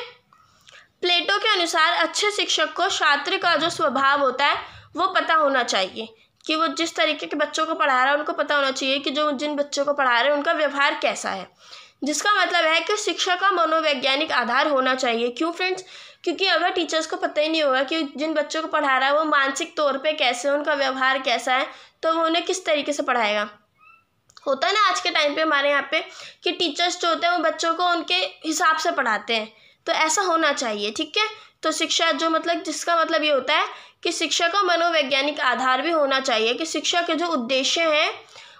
प्लेटो के अनुसार अच्छे शिक्षक को छात्र का जो स्वभाव होता है वो पता होना चाहिए कि वो जिस तरीके के बच्चों को पढ़ा रहा है उनको पता होना चाहिए कि जो जिन बच्चों को पढ़ा रहे हैं उनका व्यवहार कैसा है जिसका मतलब है कि शिक्षा का मनोवैज्ञानिक आधार होना चाहिए क्यों फ्रेंड्स क्योंकि अगर टीचर्स को पता ही नहीं होगा कि जिन बच्चों को पढ़ा रहा है वो मानसिक तौर पे कैसे उनका व्यवहार कैसा है तो वो उन्हें किस तरीके से पढ़ाएगा होता है ना आज के टाइम पे हमारे यहाँ पे कि टीचर्स जो होते हैं वो बच्चों को उनके हिसाब से पढ़ाते हैं तो ऐसा होना चाहिए ठीक है तो शिक्षा जो मतलब जिसका मतलब ये होता है कि शिक्षा का मनोवैज्ञानिक आधार भी होना चाहिए कि शिक्षा के जो उद्देश्य हैं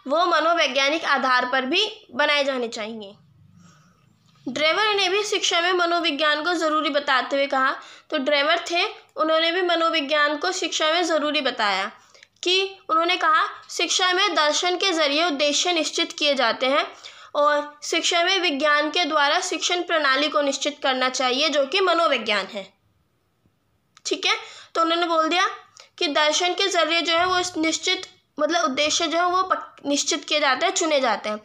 वो मनोवैज्ञानिक आधार पर भी बनाए जाने चाहिए ड्राइवर ने भी शिक्षा में मनोविज्ञान को ज़रूरी बताते हुए कहा तो ड्राइवर थे उन्होंने भी मनोविज्ञान को शिक्षा में ज़रूरी बताया कि उन्होंने कहा शिक्षा में दर्शन के जरिए उद्देश्य निश्चित किए जाते हैं और शिक्षा में विज्ञान के द्वारा शिक्षण प्रणाली को निश्चित करना चाहिए जो कि मनोविज्ञान है ठीक है तो उन्होंने बोल दिया कि दर्शन के जरिए जो है वो निश्चित मतलब उद्देश्य जो है वो निश्चित किए जाते हैं चुने जाते हैं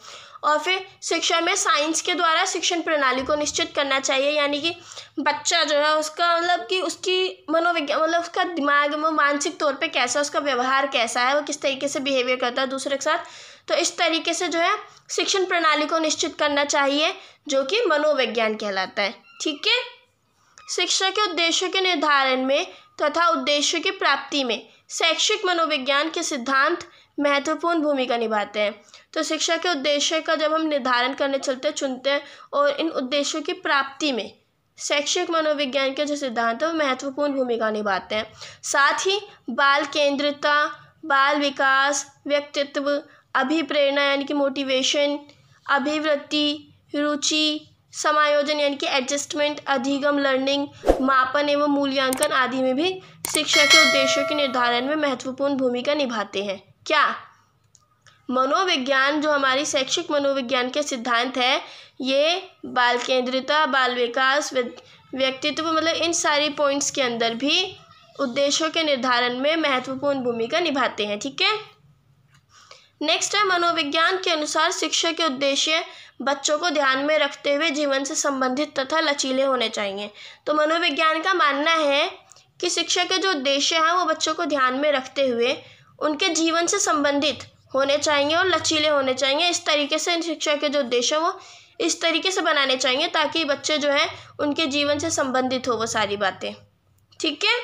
और फिर शिक्षा में साइंस के द्वारा शिक्षण प्रणाली को निश्चित करना चाहिए यानी कि बच्चा जो है उसका मतलब कि उसकी मनोविज्ञान मतलब उसका दिमाग में मानसिक तौर पे कैसा है उसका व्यवहार कैसा है वो किस तरीके से बिहेवियर करता है दूसरे के साथ तो इस तरीके से जो है शिक्षण प्रणाली को निश्चित करना चाहिए जो कि मनोविज्ञान कहलाता है ठीक है शिक्षा के उद्देश्यों के निर्धारण में तथा उद्देश्य की प्राप्ति में शैक्षिक मनोविज्ञान के सिद्धांत महत्वपूर्ण भूमिका निभाते हैं तो शिक्षा के उद्देश्य का जब हम निर्धारण करने चलते चुनते हैं और इन उद्देश्यों की प्राप्ति में शैक्षिक मनोविज्ञान के जो सिद्धांत हैं वो महत्वपूर्ण भूमिका निभाते हैं साथ ही बाल केंद्रता बाल विकास व्यक्तित्व अभिप्रेरणा यानी कि मोटिवेशन अभिवृत्ति रुचि समायोजन यानी कि एडजस्टमेंट अधिगम लर्निंग मापन एवं मूल्यांकन आदि में भी शिक्षा के उद्देश्यों के निर्धारण में महत्वपूर्ण भूमिका निभाते हैं क्या मनोविज्ञान जो हमारी शैक्षिक मनोविज्ञान के सिद्धांत है ये बाल केंद्रिता बाल विकास व्यक्तित्व मतलब इन सारी पॉइंट्स के अंदर भी उद्देश्यों के निर्धारण में महत्वपूर्ण भूमिका निभाते हैं ठीक है नेक्स्ट है मनोविज्ञान के अनुसार शिक्षा के उद्देश्य बच्चों को ध्यान में रखते हुए जीवन से संबंधित तथा लचीले होने चाहिए तो मनोविज्ञान का मानना है कि शिक्षा के जो उद्देश्य हैं वो बच्चों को ध्यान में रखते हुए उनके जीवन से संबंधित होने चाहिए और लचीले होने चाहिए इस तरीके से शिक्षा के जो उद्देश्य हैं वो इस तरीके से बनाने चाहिए ताकि बच्चे जो है उनके जीवन से संबंधित हो वो सारी बातें ठीक है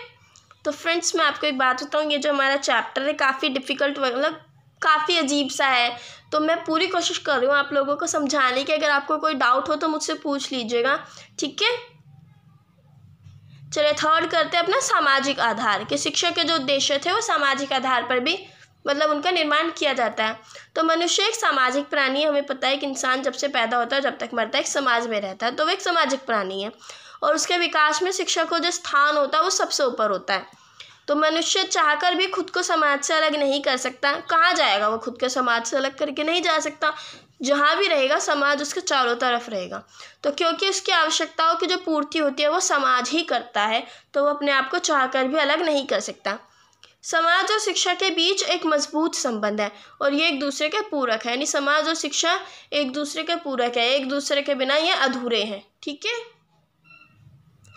तो फ्रेंड्स मैं आपको एक बात बताऊँ ये जो हमारा चैप्टर है काफ़ी डिफ़िकल्ट मतलब काफ़ी अजीब सा है तो मैं पूरी कोशिश कर रही हूँ आप लोगों को समझाने की अगर आपको कोई डाउट हो तो मुझसे पूछ लीजिएगा ठीक है चलिए थर्ड करते हैं अपना सामाजिक आधार कि शिक्षा के जो उद्देश्य थे वो सामाजिक आधार पर भी मतलब उनका निर्माण किया जाता है तो मनुष्य एक सामाजिक प्राणी है हमें पता है कि इंसान जब से पैदा होता है जब तक मरता है एक समाज में रहता है तो वो एक सामाजिक प्राणी है और उसके विकास में शिक्षा को जो स्थान होता है वो सबसे ऊपर होता है तो मनुष्य चाहकर भी खुद को समाज से अलग नहीं कर सकता कहाँ जाएगा वो खुद को समाज से अलग करके नहीं जा सकता जहाँ भी रहेगा समाज उसके चारों तरफ रहेगा तो क्योंकि उसकी आवश्यकताओं की जो पूर्ति होती है वो समाज ही करता है तो वो अपने आप को चाह भी अलग नहीं कर सकता समाज और शिक्षा के बीच एक मजबूत संबंध है और ये एक दूसरे के पूरक है यानी समाज और शिक्षा एक दूसरे के पूरक है एक दूसरे के बिना ये अधूरे हैं ठीक है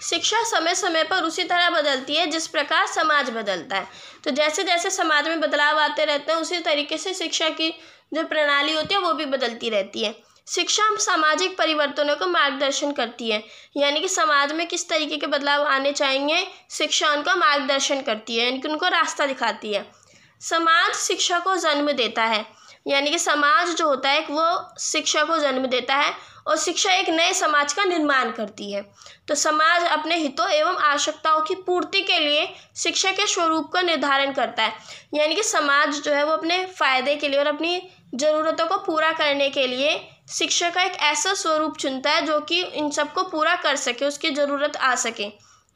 शिक्षा समय समय पर उसी तरह बदलती है जिस प्रकार समाज बदलता है तो जैसे जैसे समाज में बदलाव आते रहते हैं उसी तरीके से शिक्षा की जो प्रणाली होती है वो भी बदलती रहती है शिक्षा सामाजिक परिवर्तनों का मार्गदर्शन करती है यानी कि समाज में किस तरीके के बदलाव आने चाहिए शिक्षा उनका मार्गदर्शन करती है यानी कि उनको रास्ता दिखाती है समाज शिक्षा को जन्म देता है यानी कि समाज जो होता है वो शिक्षा को जन्म देता है और शिक्षा एक नए समाज का निर्माण करती है तो समाज अपने हितों एवं आवश्यकताओं की पूर्ति के लिए शिक्षा के स्वरूप का निर्धारण करता है यानी कि समाज जो है वो अपने फायदे के लिए और अपनी ज़रूरतों को पूरा करने के लिए शिक्षा का एक ऐसा स्वरूप चुनता है जो कि इन सबको पूरा कर सके उसकी ज़रूरत आ सके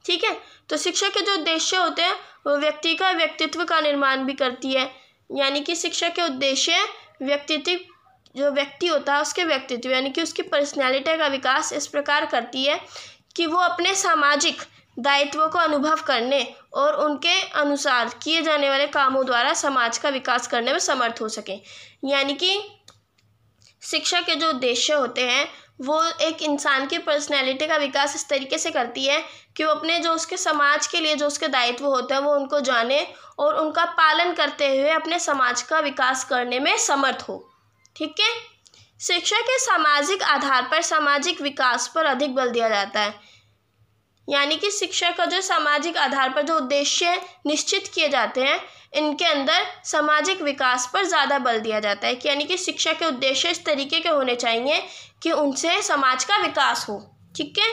ठीक है तो शिक्षा के जो उद्देश्य होते हैं वो व्यक्ति का व्यक्तित्व का निर्माण भी करती है यानी कि शिक्षा के उद्देश्य व्यक्तित्व जो व्यक्ति होता है उसके व्यक्तित्व यानी कि उसकी पर्सनैलिटी का विकास इस प्रकार करती है कि वो अपने सामाजिक दायित्वों को अनुभव करने और उनके अनुसार किए जाने वाले कामों द्वारा समाज का विकास करने में समर्थ हो सकें यानी कि शिक्षा के जो उद्देश्य होते हैं वो एक इंसान की पर्सनैलिटी का विकास इस तरीके से करती है कि वो अपने जो उसके समाज के लिए जो उसके दायित्व होते हैं वो उनको जाने और उनका पालन करते हुए अपने समाज का विकास करने में समर्थ हो ठीक है शिक्षा के सामाजिक आधार पर सामाजिक विकास पर अधिक बल दिया जाता है यानी कि शिक्षा का जो सामाजिक आधार पर जो उद्देश्य निश्चित किए जाते हैं इनके अंदर सामाजिक विकास पर ज़्यादा बल दिया जाता है कि यानी कि शिक्षा के उद्देश्य इस तरीके के होने चाहिए कि उनसे समाज का विकास हो ठीक है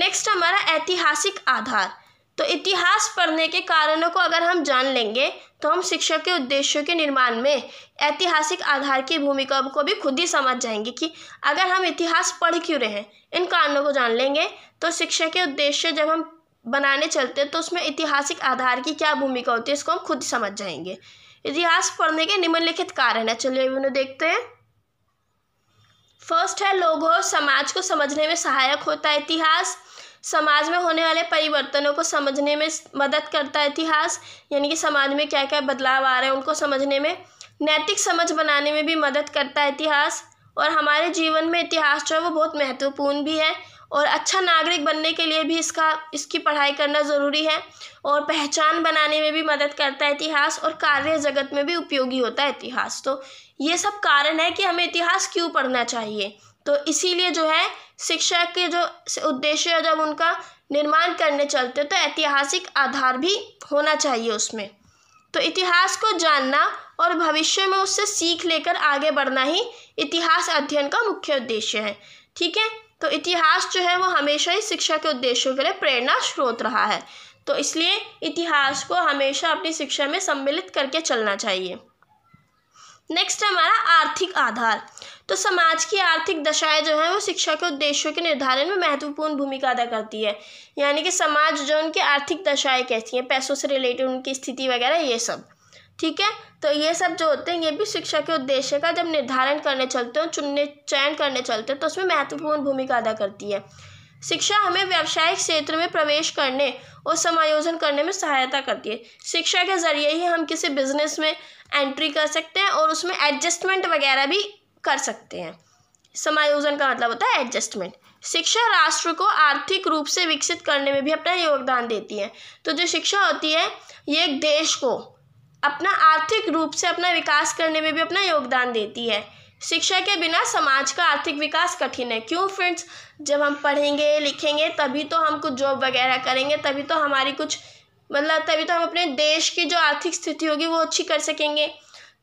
नेक्स्ट हमारा ऐतिहासिक आधार तो इतिहास पढ़ने के कारणों को अगर हम जान लेंगे तो हम शिक्षा के उद्देश्यों के निर्माण में ऐतिहासिक आधार की भूमिका को भी खुद ही समझ जाएंगे कि अगर हम इतिहास पढ़ क्यों रहे हैं इन कारणों को जान लेंगे तो शिक्षा के उद्देश्य जब हम बनाने चलते हैं तो उसमें ऐतिहासिक आधार की क्या भूमिका होती है इसको हम खुद समझ जाएंगे इतिहास पढ़ने के निम्नलिखित कारण है चलिए उन्हें देखते हैं फर्स्ट है लोगों और समाज को समझने में सहायक होता है इतिहास समाज में होने वाले परिवर्तनों को समझने में मदद करता है इतिहास यानी कि समाज में क्या क्या बदलाव आ रहे हैं उनको समझने में नैतिक समझ बनाने में भी मदद करता है इतिहास और हमारे जीवन में इतिहास जो है वो बहुत महत्वपूर्ण भी है और अच्छा नागरिक बनने के लिए भी इसका इसकी पढ़ाई करना ज़रूरी है और पहचान बनाने में भी मदद करता है इतिहास और कार्य जगत में भी उपयोगी होता है इतिहास तो ये सब कारण है कि हमें इतिहास क्यों पढ़ना चाहिए तो इसीलिए जो है शिक्षा के जो उद्देश्य जब उनका निर्माण करने चलते तो ऐतिहासिक आधार भी होना चाहिए उसमें तो इतिहास को जानना और भविष्य में उससे सीख लेकर आगे बढ़ना ही इतिहास अध्ययन का मुख्य उद्देश्य है ठीक है तो इतिहास जो है वो हमेशा ही शिक्षा के उद्देश्यों के लिए प्रेरणा स्रोत रहा है तो इसलिए इतिहास को हमेशा अपनी शिक्षा में सम्मिलित करके चलना चाहिए नेक्स्ट हमारा आर्थिक आधार तो समाज की आर्थिक दशाएं जो है वो शिक्षा के उद्देश्यों के निर्धारण में महत्वपूर्ण भूमिका अदा करती है यानी कि समाज जो उनकी आर्थिक दशाएं कहती हैं पैसों से रिलेटेड उनकी स्थिति वगैरह ये सब ठीक है तो ये सब जो होते हैं ये भी शिक्षा के उद्देश्य का जब निर्धारण करने चलते हैं चुनने चयन करने चलते हैं तो उसमें महत्वपूर्ण भूमिका अदा करती है शिक्षा हमें व्यावसायिक क्षेत्र में प्रवेश करने और समायोजन करने में सहायता करती है शिक्षा के ज़रिए ही हम किसी बिजनेस में एंट्री कर सकते हैं और उसमें एडजस्टमेंट वगैरह भी कर सकते हैं समायोजन का मतलब होता है एडजस्टमेंट शिक्षा राष्ट्र को आर्थिक रूप से विकसित करने में भी अपना योगदान देती है तो जो शिक्षा होती है ये एक देश को अपना आर्थिक रूप से अपना विकास करने में भी अपना योगदान देती है शिक्षा के बिना समाज का आर्थिक विकास कठिन है क्यों फ्रेंड्स जब हम पढ़ेंगे लिखेंगे तभी तो हम कुछ जॉब वगैरह करेंगे तभी तो हमारी कुछ मतलब तभी तो हम अपने देश की जो आर्थिक स्थिति होगी वो अच्छी कर सकेंगे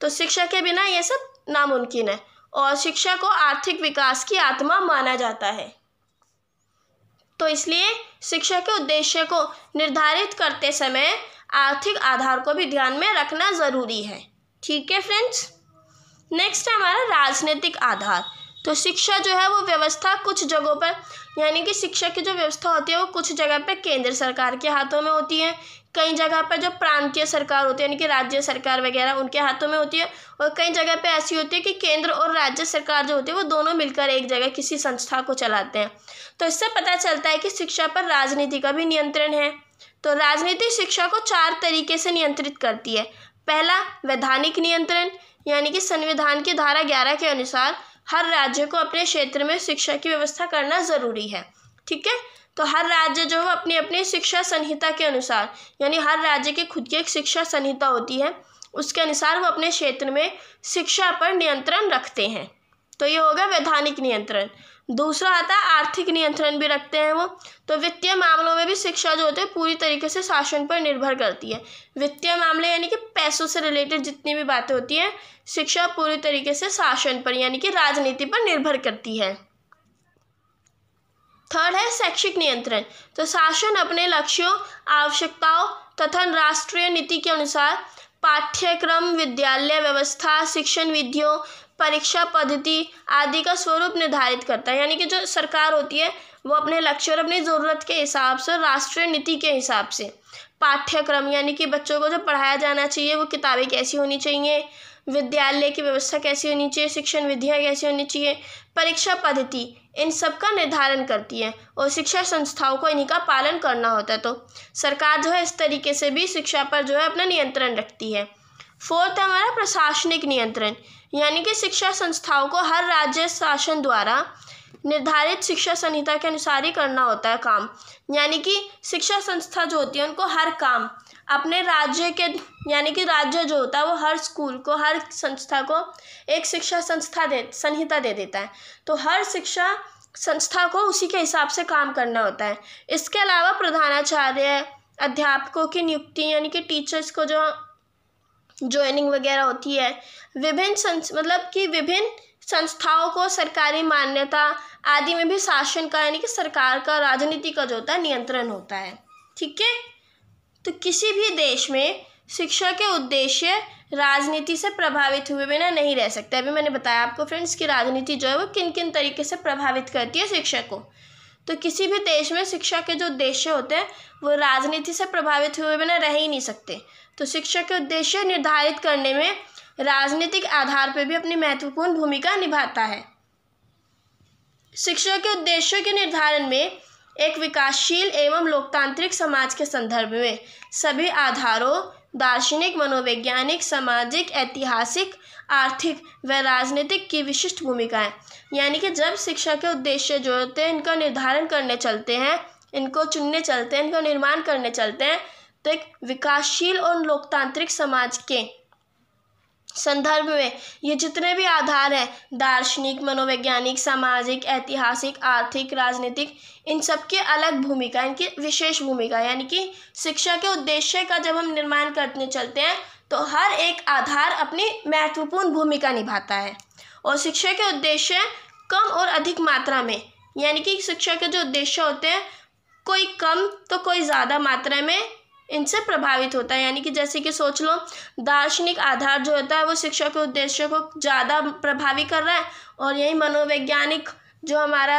तो शिक्षा के बिना ये सब नामुमकिन है और शिक्षा को आर्थिक विकास की आत्मा माना जाता है तो इसलिए शिक्षा के उद्देश्य को निर्धारित करते समय आर्थिक आधार को भी ध्यान में रखना ज़रूरी है ठीक है फ्रेंड्स नेक्स्ट है हमारा राजनीतिक आधार तो शिक्षा जो है वो व्यवस्था कुछ जगहों पर यानी कि शिक्षा की जो व्यवस्था होती है वो कुछ जगह पर केंद्र सरकार के हाथों में होती है कई जगह पर जो प्रांतीय सरकार होती है यानी कि राज्य सरकार वगैरह उनके हाथों में होती है और कई जगह पर ऐसी होती है कि केंद्र और राज्य सरकार जो होती है वो दोनों मिलकर एक जगह किसी संस्था को चलाते हैं तो इससे पता चलता है कि शिक्षा पर राजनीति का भी नियंत्रण है तो राजनीति शिक्षा को चार तरीके से नियंत्रित करती है पहला वैधानिक नियंत्रण यानी कि संविधान की धारा ग्यारह के अनुसार हर राज्य को अपने क्षेत्र में शिक्षा की व्यवस्था करना ज़रूरी है ठीक है तो हर राज्य जो है अपनी अपनी शिक्षा संहिता के अनुसार यानी हर राज्य की खुद की एक शिक्षा संहिता होती है उसके अनुसार वो अपने क्षेत्र में शिक्षा पर नियंत्रण रखते हैं तो ये होगा वैधानिक नियंत्रण दूसरा आता है आर्थिक नियंत्रण भी रखते हैं वो तो वित्तीय मामलों में भी शिक्षा जो होती है पूरी तरीके से शासन पर निर्भर करती है वित्तीय मामले यानी कि पैसों से रिलेटेड जितनी भी बातें होती हैं शिक्षा पूरी तरीके से शासन पर यानी कि राजनीति पर निर्भर करती है थर्ड है शैक्षिक नियंत्रण तो शासन अपने लक्ष्यों आवश्यकताओं तथा राष्ट्रीय नीति के अनुसार पाठ्यक्रम विद्यालय व्यवस्था शिक्षण विधियों परीक्षा पद्धति आदि का स्वरूप निर्धारित करता है यानी कि जो सरकार होती है वो अपने लक्ष्य और अपनी ज़रूरत के हिसाब से राष्ट्रीय नीति के हिसाब से पाठ्यक्रम यानी कि बच्चों को जो पढ़ाया जाना चाहिए वो किताबें कैसी होनी चाहिए विद्यालय की व्यवस्था कैसी होनी चाहिए शिक्षण विधियाँ कैसी होनी चाहिए परीक्षा पद्धति इन सब का निर्धारण करती है और शिक्षा संस्थाओं को इन्हीं का पालन करना होता है तो सरकार जो है इस तरीके से भी शिक्षा पर जो है अपना नियंत्रण रखती है फोर्थ है हमारा प्रशासनिक नियंत्रण यानी कि शिक्षा संस्थाओं को हर राज्य शासन द्वारा निर्धारित शिक्षा संहिता के अनुसार ही करना होता है काम यानी कि शिक्षा संस्था जो होती है उनको हर काम अपने राज्य के यानी कि राज्य जो होता है वो हर स्कूल को हर संस्था को एक शिक्षा संस्था दे संहिता दे देता है तो हर शिक्षा संस्था को उसी के हिसाब से काम करना होता है इसके अलावा प्रधानाचार्य अध्यापकों की नियुक्ति यानी कि टीचर्स को जो ज्वाइनिंग वगैरह होती है विभिन्न संस मतलब कि विभिन्न संस्थाओं को सरकारी मान्यता आदि में भी शासन का यानी कि सरकार का राजनीति का जो होता है नियंत्रण होता है ठीक है तो किसी भी देश में शिक्षा के उद्देश्य राजनीति से प्रभावित हुए बिना नहीं रह सकते अभी मैंने बताया आपको फ्रेंड्स कि राजनीति जो है वो किन किन तरीके से प्रभावित करती है शिक्षा को तो किसी भी देश में शिक्षा के जो उद्देश्य होते हैं वो राजनीति से प्रभावित हुए बिना रह ही नहीं सकते तो शिक्षा के उद्देश्य निर्धारित करने में राजनीतिक आधार पर भी अपनी महत्वपूर्ण भूमिका निभाता है शिक्षा के उद्देश्यों के निर्धारण में एक विकासशील एवं लोकतांत्रिक समाज के संदर्भ में सभी आधारों दार्शनिक मनोवैज्ञानिक सामाजिक ऐतिहासिक आर्थिक व राजनीतिक की विशिष्ट भूमिकाएं यानी कि जब शिक्षा के उद्देश्य जो होते हैं इनका निर्धारण करने चलते हैं इनको चुनने चलते हैं इनका निर्माण करने चलते हैं तो एक विकासशील और लोकतांत्रिक समाज के संदर्भ में ये जितने भी आधार हैं दार्शनिक मनोवैज्ञानिक सामाजिक ऐतिहासिक आर्थिक राजनीतिक इन सब के अलग भूमिका इनकी विशेष भूमिका यानी कि शिक्षा के उद्देश्य का जब हम निर्माण करने चलते हैं तो हर एक आधार अपनी महत्वपूर्ण भूमिका निभाता है और शिक्षा के उद्देश्य कम और अधिक मात्रा में यानी कि शिक्षा के जो उद्देश्य होते हैं कोई कम तो कोई ज़्यादा मात्रा में इनसे प्रभावित होता है यानी कि जैसे कि सोच लो दार्शनिक आधार जो होता है वो शिक्षा के उद्देश्य को ज़्यादा प्रभावी कर रहा है और यही मनोवैज्ञानिक जो हमारा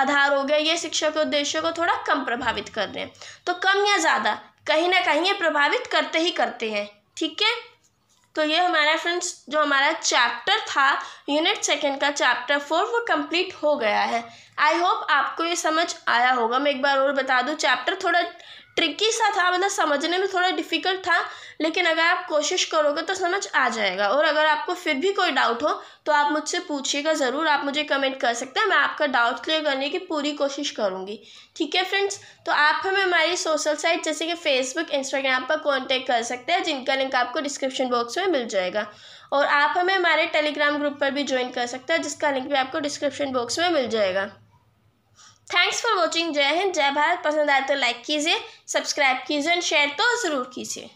आधार हो गया ये शिक्षा के उद्देश्य को थोड़ा कम प्रभावित कर रहे हैं तो कम या ज़्यादा कहीं ना कहीं ये प्रभावित करते ही करते हैं ठीक है तो ये हमारा फ्रेंड्स जो हमारा चैप्टर था यूनिट सेकेंड का चैप्टर फोर वो कंप्लीट हो गया है आई होप आपको ये समझ आया होगा मैं एक बार और बता दूँ चैप्टर थोड़ा ट्रिकी सा था मतलब समझने में थोड़ा डिफ़िकल्ट था लेकिन अगर आप कोशिश करोगे तो समझ आ जाएगा और अगर आपको फिर भी कोई डाउट हो तो आप मुझसे पूछिएगा ज़रूर आप मुझे कमेंट कर सकते हैं मैं आपका डाउट क्लियर करने की पूरी कोशिश करूँगी ठीक है फ्रेंड्स तो आप हमें हमारी सोशल साइट जैसे कि फेसबुक इंस्टाग्राम पर कॉन्टैक्ट कर सकते हैं जिनका लिंक आपको डिस्क्रिप्शन बॉक्स में मिल जाएगा और आप हमें हमारे टेलीग्राम ग्रुप पर भी ज्वाइन कर सकते हैं जिसका लिंक भी आपको डिस्क्रिप्शन बॉक्स में मिल जाएगा थैंक्स फॉर वॉचिंग जय हिंद जय भारत पसंद आए तो लाइक कीजिए सब्सक्राइब कीजिए एंड शेयर तो ज़रूर कीजिए